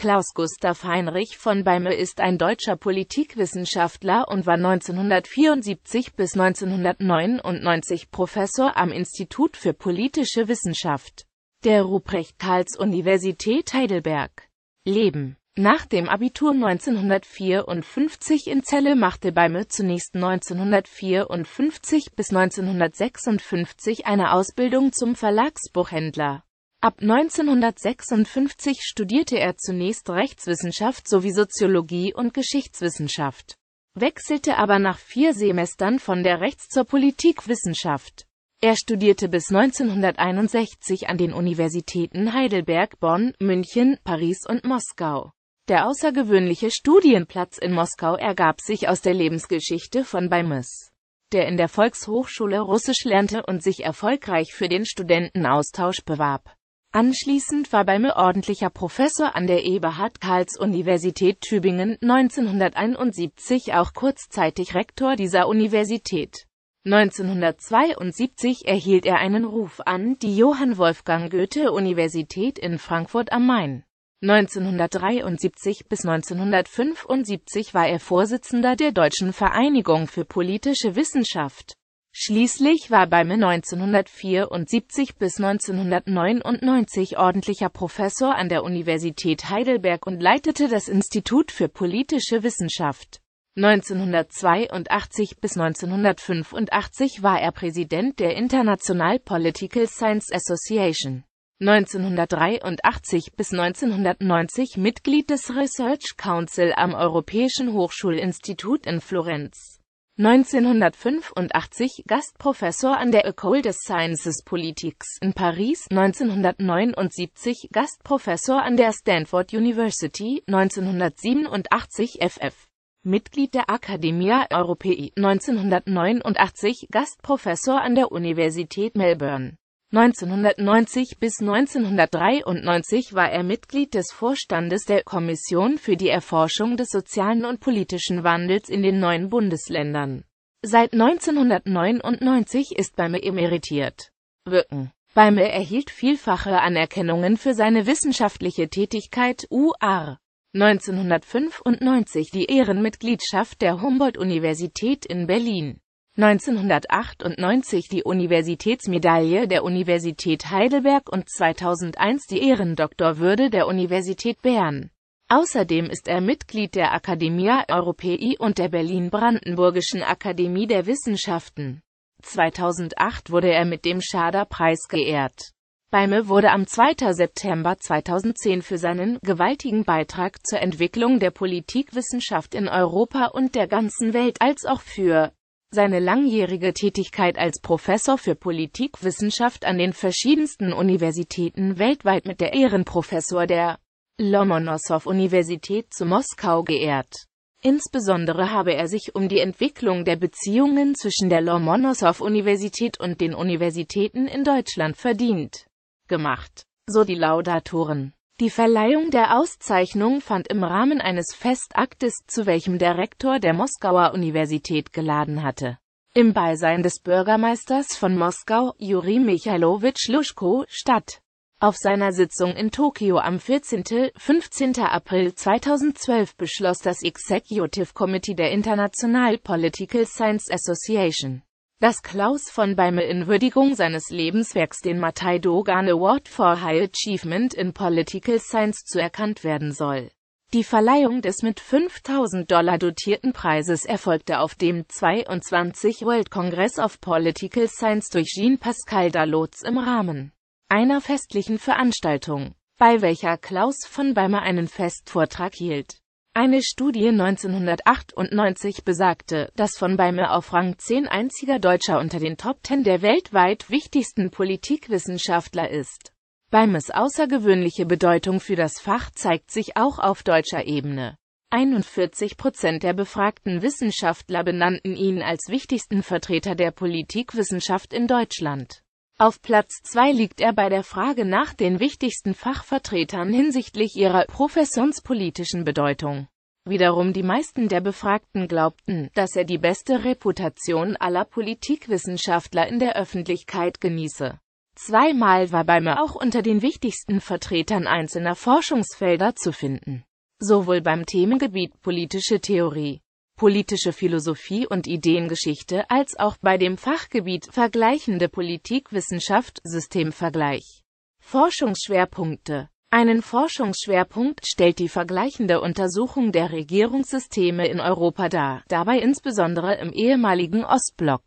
Klaus Gustav Heinrich von Beime ist ein deutscher Politikwissenschaftler und war 1974 bis 1999 Professor am Institut für politische Wissenschaft der Ruprecht-Karls-Universität Heidelberg. Leben Nach dem Abitur 1954 in Celle machte Beime zunächst 1954 bis 1956 eine Ausbildung zum Verlagsbuchhändler. Ab 1956 studierte er zunächst Rechtswissenschaft sowie Soziologie und Geschichtswissenschaft, wechselte aber nach vier Semestern von der Rechts- zur Politikwissenschaft. Er studierte bis 1961 an den Universitäten Heidelberg, Bonn, München, Paris und Moskau. Der außergewöhnliche Studienplatz in Moskau ergab sich aus der Lebensgeschichte von Beimes, der in der Volkshochschule Russisch lernte und sich erfolgreich für den Studentenaustausch bewarb. Anschließend war Bäumel ordentlicher Professor an der Eberhard-Karls-Universität Tübingen, 1971 auch kurzzeitig Rektor dieser Universität. 1972 erhielt er einen Ruf an die Johann Wolfgang Goethe-Universität in Frankfurt am Main. 1973 bis 1975 war er Vorsitzender der Deutschen Vereinigung für politische Wissenschaft. Schließlich war Beime 1974 bis 1999 ordentlicher Professor an der Universität Heidelberg und leitete das Institut für politische Wissenschaft. 1982 bis 1985 war er Präsident der International Political Science Association. 1983 bis 1990 Mitglied des Research Council am Europäischen Hochschulinstitut in Florenz. 1985 Gastprofessor an der École des Sciences Politiques in Paris, 1979 Gastprofessor an der Stanford University, 1987 FF. Mitglied der Academia Europaea, 1989 Gastprofessor an der Universität Melbourne 1990 bis 1993 war er Mitglied des Vorstandes der Kommission für die Erforschung des sozialen und politischen Wandels in den neuen Bundesländern. Seit 1999 ist Beime emeritiert. Wirken Beime erhielt vielfache Anerkennungen für seine wissenschaftliche Tätigkeit UR. 1995 die Ehrenmitgliedschaft der Humboldt-Universität in Berlin. 1998 die Universitätsmedaille der Universität Heidelberg und 2001 die Ehrendoktorwürde der Universität Bern. Außerdem ist er Mitglied der Academia Europaea und der Berlin-Brandenburgischen Akademie der Wissenschaften. 2008 wurde er mit dem Schader-Preis geehrt. Beime wurde am 2. September 2010 für seinen gewaltigen Beitrag zur Entwicklung der Politikwissenschaft in Europa und der ganzen Welt als auch für seine langjährige Tätigkeit als Professor für Politikwissenschaft an den verschiedensten Universitäten weltweit mit der Ehrenprofessor der Lomonossow-Universität zu Moskau geehrt. Insbesondere habe er sich um die Entwicklung der Beziehungen zwischen der Lomonossow-Universität und den Universitäten in Deutschland verdient gemacht, so die Laudatoren. Die Verleihung der Auszeichnung fand im Rahmen eines Festaktes, zu welchem der Rektor der Moskauer Universität geladen hatte. Im Beisein des Bürgermeisters von Moskau, Juri Michailowitsch Luschko, statt. Auf seiner Sitzung in Tokio am 14. 15. April 2012 beschloss das Executive Committee der International Political Science Association dass Klaus von Beime in Würdigung seines Lebenswerks den Matai Dogan Award for High Achievement in Political Science zuerkannt werden soll. Die Verleihung des mit 5000 Dollar dotierten Preises erfolgte auf dem 22 World Congress of Political Science durch Jean-Pascal Dalots im Rahmen einer festlichen Veranstaltung, bei welcher Klaus von Beimer einen Festvortrag hielt. Eine Studie 1998 besagte, dass von Beimer auf Rang 10 einziger Deutscher unter den Top 10 der weltweit wichtigsten Politikwissenschaftler ist. Beimers außergewöhnliche Bedeutung für das Fach zeigt sich auch auf deutscher Ebene. 41 Prozent der befragten Wissenschaftler benannten ihn als wichtigsten Vertreter der Politikwissenschaft in Deutschland. Auf Platz 2 liegt er bei der Frage nach den wichtigsten Fachvertretern hinsichtlich ihrer professionspolitischen Bedeutung. Wiederum die meisten der Befragten glaubten, dass er die beste Reputation aller Politikwissenschaftler in der Öffentlichkeit genieße. Zweimal war Beimer auch unter den wichtigsten Vertretern einzelner Forschungsfelder zu finden, sowohl beim Themengebiet politische Theorie politische Philosophie und Ideengeschichte als auch bei dem Fachgebiet Vergleichende Politikwissenschaft Systemvergleich. Forschungsschwerpunkte Einen Forschungsschwerpunkt stellt die vergleichende Untersuchung der Regierungssysteme in Europa dar, dabei insbesondere im ehemaligen Ostblock.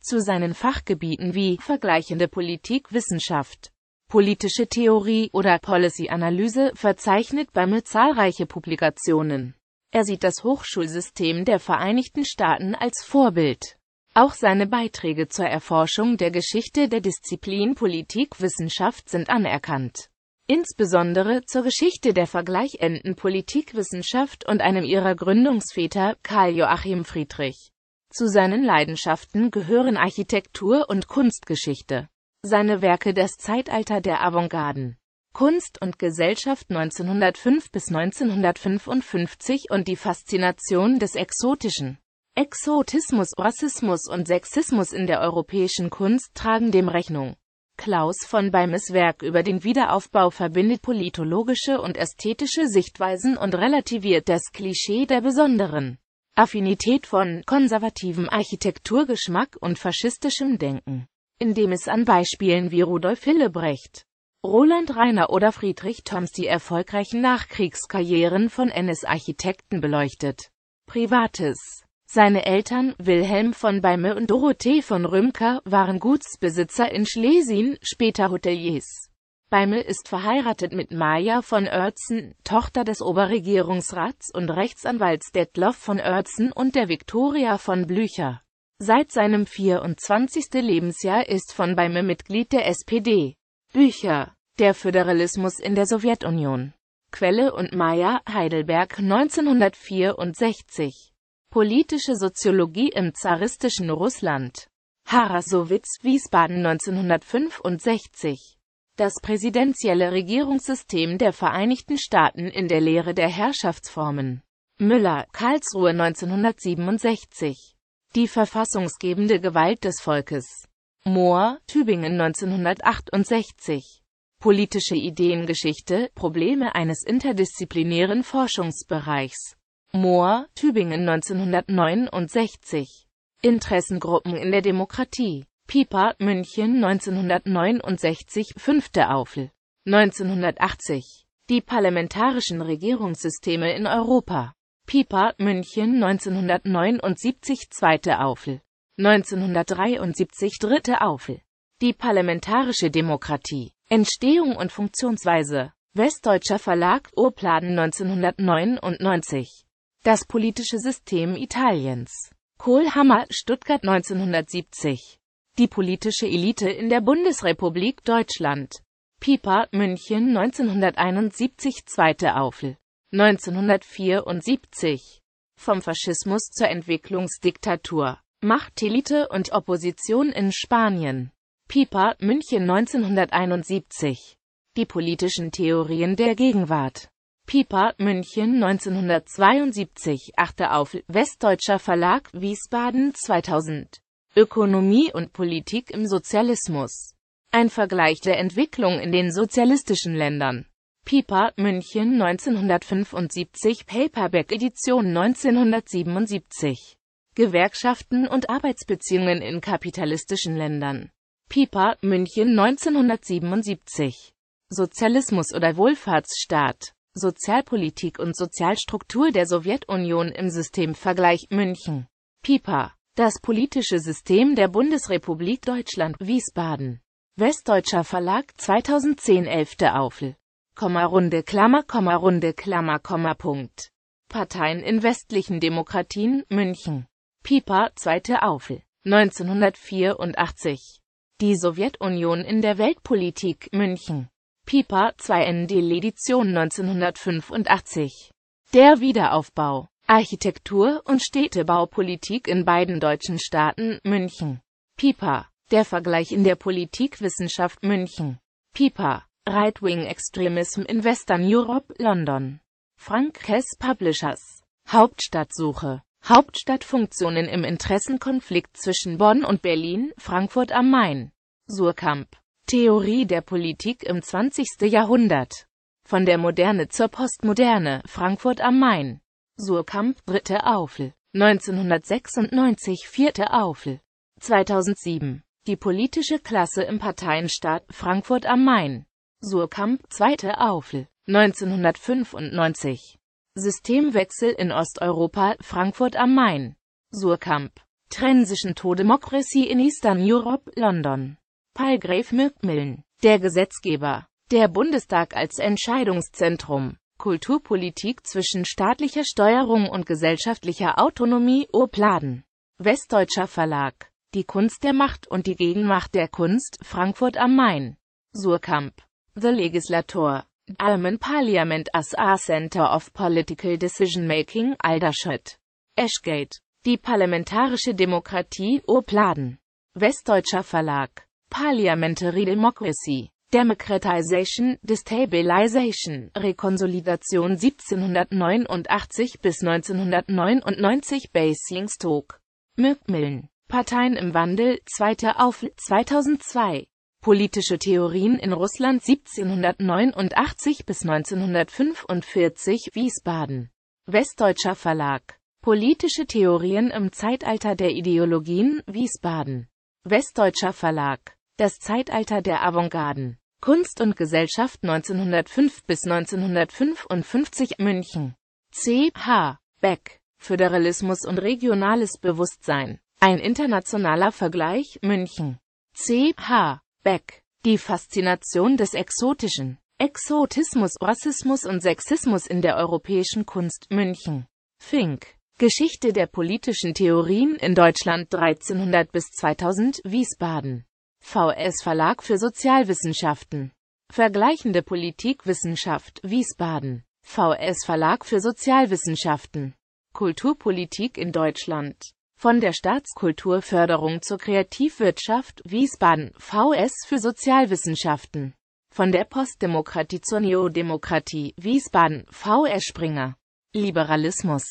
Zu seinen Fachgebieten wie Vergleichende Politikwissenschaft politische Theorie oder Policy-Analyse verzeichnet Bämme zahlreiche Publikationen. Er sieht das Hochschulsystem der Vereinigten Staaten als Vorbild. Auch seine Beiträge zur Erforschung der Geschichte der Disziplin Politikwissenschaft sind anerkannt. Insbesondere zur Geschichte der vergleichenden Politikwissenschaft und einem ihrer Gründungsväter, Karl Joachim Friedrich. Zu seinen Leidenschaften gehören Architektur und Kunstgeschichte. Seine Werke Das Zeitalter der Avantgarden Kunst und Gesellschaft 1905 bis 1955 und die Faszination des Exotischen. Exotismus, Rassismus und Sexismus in der europäischen Kunst tragen dem Rechnung. Klaus von Beimes Werk über den Wiederaufbau verbindet politologische und ästhetische Sichtweisen und relativiert das Klischee der besonderen Affinität von konservativem Architekturgeschmack und faschistischem Denken, indem es an Beispielen wie Rudolf Hillebrecht Roland Rainer oder Friedrich Thoms die erfolgreichen Nachkriegskarrieren von NS-Architekten beleuchtet. Privates seine Eltern, Wilhelm von Beime und Dorothee von Römker, waren Gutsbesitzer in Schlesien, später Hoteliers. Beime ist verheiratet mit Maja von Oertzen, Tochter des Oberregierungsrats und Rechtsanwalts Detloff von Oertzen und der Viktoria von Blücher. Seit seinem 24. Lebensjahr ist von Beime Mitglied der SPD. Bücher Der Föderalismus in der Sowjetunion. Quelle und Meyer, Heidelberg 1964. Politische Soziologie im zaristischen Russland. Harasowitz, Wiesbaden 1965. Das präsidentielle Regierungssystem der Vereinigten Staaten in der Lehre der Herrschaftsformen. Müller, Karlsruhe 1967. Die verfassungsgebende Gewalt des Volkes. Mohr, Tübingen 1968. Politische Ideengeschichte, Probleme eines interdisziplinären Forschungsbereichs. Mohr, Tübingen 1969. Interessengruppen in der Demokratie. Pieper, München 1969, fünfte Aufel. 1980. Die parlamentarischen Regierungssysteme in Europa. Pieper, München 1979, zweite Aufel. 1973 Dritte Aufel. Die parlamentarische Demokratie. Entstehung und Funktionsweise. Westdeutscher Verlag Urpladen 1999. Das politische System Italiens. Kohlhammer, Stuttgart 1970. Die politische Elite in der Bundesrepublik Deutschland. Pieper, München 1971 Zweite Aufel. 1974. Vom Faschismus zur Entwicklungsdiktatur. Machtelite und Opposition in Spanien. Piper, München 1971. Die politischen Theorien der Gegenwart. Piper, München 1972, 8. auf, Westdeutscher Verlag, Wiesbaden 2000. Ökonomie und Politik im Sozialismus. Ein Vergleich der Entwicklung in den sozialistischen Ländern. Piper, München 1975, Paperback Edition 1977. Gewerkschaften und Arbeitsbeziehungen in kapitalistischen Ländern. Piper, München 1977. Sozialismus oder Wohlfahrtsstaat. Sozialpolitik und Sozialstruktur der Sowjetunion im Systemvergleich München. Piper. Das politische System der Bundesrepublik Deutschland, Wiesbaden. Westdeutscher Verlag 2010 11. Aufl. Komma Runde Klammer, Komma Runde Klammer, Komma Punkt. Parteien in westlichen Demokratien, München. Piper, zweite Aufel. 1984. Die Sowjetunion in der Weltpolitik, München. Piper, 2ND Ledition 1985. Der Wiederaufbau. Architektur und Städtebaupolitik in beiden deutschen Staaten, München. Piper. Der Vergleich in der Politikwissenschaft, München. Piper. Right-Wing Extremism in Western Europe, London. Frank Hess Publishers. Hauptstadtsuche. Hauptstadtfunktionen im Interessenkonflikt zwischen Bonn und Berlin, Frankfurt am Main. Surkamp. Theorie der Politik im 20. Jahrhundert. Von der Moderne zur Postmoderne, Frankfurt am Main. Surkamp, dritte Aufel. 1996, vierte Aufel. 2007. Die politische Klasse im Parteienstaat, Frankfurt am Main. Surkamp, zweite Aufel. 1995. Systemwechsel in Osteuropa, Frankfurt am Main, Surkamp, Transition to in Eastern Europe, London, Palgrave Macmillan, der Gesetzgeber, der Bundestag als Entscheidungszentrum, Kulturpolitik zwischen staatlicher Steuerung und gesellschaftlicher Autonomie, Opladen, Westdeutscher Verlag, die Kunst der Macht und die Gegenmacht der Kunst, Frankfurt am Main, Surkamp, The Legislator, Alman Parliament as a Center of Political Decision Making Aldershot. Ashgate. Die parlamentarische Demokratie Opladen. Westdeutscher Verlag. Parliamentary Democracy. Democratization, Destabilization, Rekonsolidation 1789 bis 1999 Basingstoke. Mückmillen. Parteien im Wandel, zweite Aufl 2002 politische Theorien in Russland 1789 bis 1945 Wiesbaden. Westdeutscher Verlag. Politische Theorien im Zeitalter der Ideologien Wiesbaden. Westdeutscher Verlag. Das Zeitalter der Avantgarden. Kunst und Gesellschaft 1905 bis 1955 München. C. H. Beck. Föderalismus und regionales Bewusstsein. Ein internationaler Vergleich München. C. H. Beck. Die Faszination des Exotischen. Exotismus, Rassismus und Sexismus in der europäischen Kunst. München. Fink. Geschichte der politischen Theorien in Deutschland 1300 bis 2000. Wiesbaden. VS Verlag für Sozialwissenschaften. Vergleichende Politikwissenschaft. Wiesbaden. VS Verlag für Sozialwissenschaften. Kulturpolitik in Deutschland von der Staatskulturförderung zur Kreativwirtschaft Wiesbaden, VS für Sozialwissenschaften, von der Postdemokratie zur Neodemokratie Wiesbaden, VS Springer. Liberalismus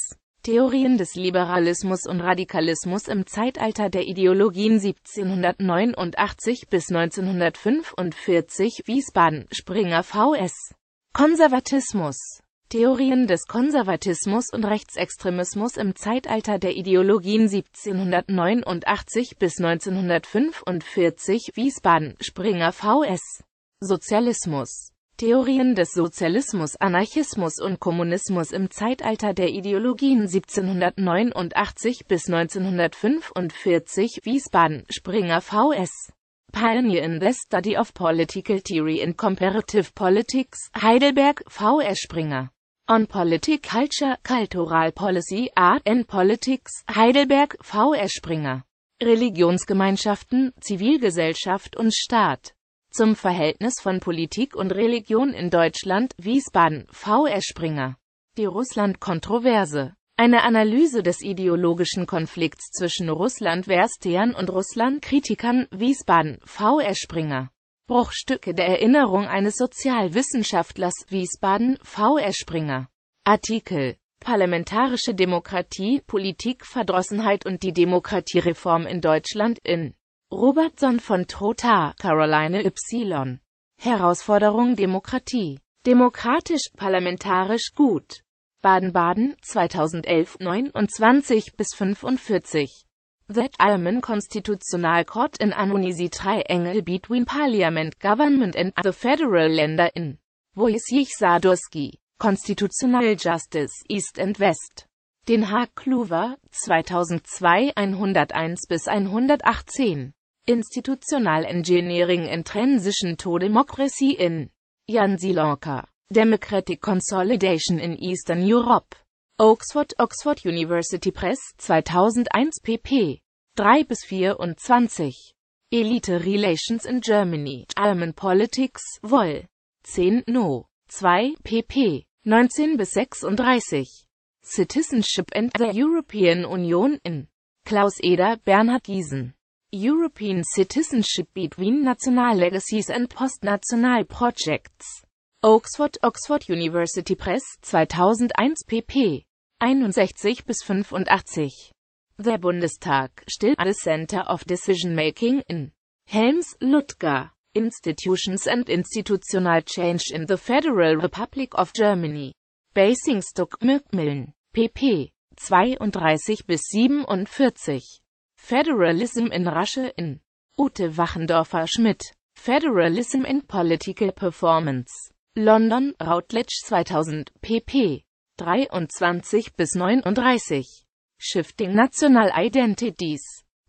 Theorien des Liberalismus und Radikalismus im Zeitalter der Ideologien 1789 bis 1945 Wiesbaden, Springer vs. Konservatismus Theorien des Konservatismus und Rechtsextremismus im Zeitalter der Ideologien 1789 bis 1945 Wiesbaden, Springer vs. Sozialismus Theorien des Sozialismus, Anarchismus und Kommunismus im Zeitalter der Ideologien 1789 bis 1945 Wiesbaden, Springer vs. Pioneer in the Study of Political Theory in Comparative Politics, Heidelberg, V.S. Springer on Politik Culture, Cultural Policy, Art and Politics, Heidelberg, V.R. Springer. Religionsgemeinschaften, Zivilgesellschaft und Staat. Zum Verhältnis von Politik und Religion in Deutschland, Wiesbaden, V.R. Springer. Die Russland-Kontroverse. Eine Analyse des ideologischen Konflikts zwischen Russland-Verstehern und Russland-Kritikern, Wiesbaden, V.R. Springer. Bruchstücke der Erinnerung eines Sozialwissenschaftlers, Wiesbaden, V.R. Springer. Artikel Parlamentarische Demokratie, Politik, Verdrossenheit und die Demokratiereform in Deutschland in Robertson von Trotha, Caroline Y. Herausforderung Demokratie. Demokratisch, parlamentarisch gut. Baden-Baden, 2011, 29 bis 45. That Alman Constitutional Court in an triangle between Parliament Government and the federal Länder in Wojciech Sadowski, Constitutional Justice East and West. Den Haag Kluwer, 2002 101 bis 118. Institutional Engineering and Transition to Democracy in Jan Silonka, Democratic Consolidation in Eastern Europe. Oxford Oxford University Press 2001 pp. 3 bis 24. Elite Relations in Germany, German Politics, Vol. 10 No. 2 pp. 19 bis 36. Citizenship and the European Union in Klaus Eder, Bernhard Giesen. European Citizenship Between National Legacies and Postnational Projects. Oxford, Oxford University Press, 2001 pp. 61 bis 85. Der Bundestag, still at the Center of Decision Making in Helms, Ludger. Institutions and Institutional Change in the Federal Republic of Germany. Basingstock, Macmillan. pp. 32 bis 47. Federalism in Rasche in Ute Wachendorfer Schmidt. Federalism in Political Performance. London, Routledge 2000, pp. 23 bis 39. Shifting National Identities.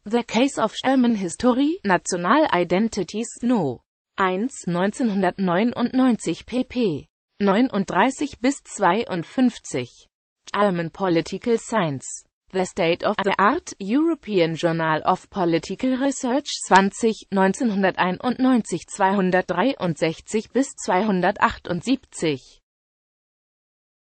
The Case of German History, National Identities No. 1 1999 pp. 39 bis 52. German Political Science. The State of the Art, European Journal of Political Research 20, 1991 263 bis 278